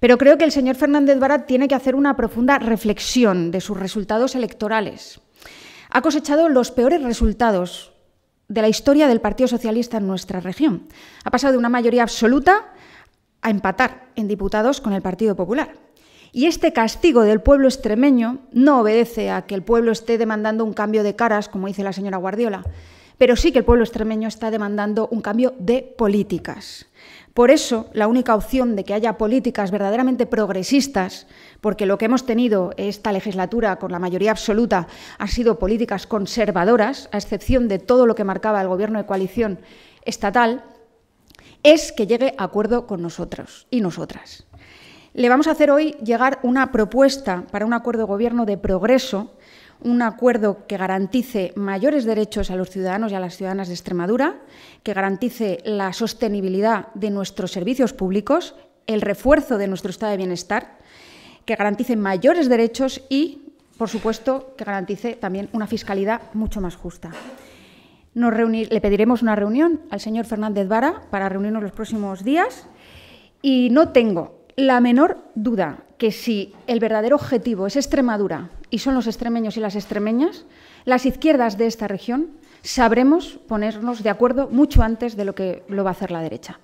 Pero creo que el señor Fernández Barat tiene que hacer una profunda reflexión de sus resultados electorales. Ha cosechado los peores resultados de la historia del Partido Socialista en nuestra región. Ha pasado de una mayoría absoluta a empatar en diputados con el Partido Popular. Y este castigo del pueblo extremeño no obedece a que el pueblo esté demandando un cambio de caras, como dice la señora Guardiola, pero sí que el pueblo extremeño está demandando un cambio de políticas. Por eso, la única opción de que haya políticas verdaderamente progresistas, porque lo que hemos tenido esta legislatura con la mayoría absoluta han sido políticas conservadoras, a excepción de todo lo que marcaba el gobierno de coalición estatal, es que llegue a acuerdo con nosotros y nosotras. Le vamos a hacer hoy llegar una propuesta para un acuerdo de gobierno de progreso un acuerdo que garantice mayores derechos a los ciudadanos y a las ciudadanas de Extremadura, que garantice la sostenibilidad de nuestros servicios públicos, el refuerzo de nuestro estado de bienestar, que garantice mayores derechos y, por supuesto, que garantice también una fiscalidad mucho más justa. le pediremos una reunión al señor Fernández Vara para reunirnos los próximos días y no tengo la menor duda que si el verdadero objetivo es Extremadura y son los extremeños y las extremeñas, las izquierdas de esta región sabremos ponernos de acuerdo mucho antes de lo que lo va a hacer la derecha.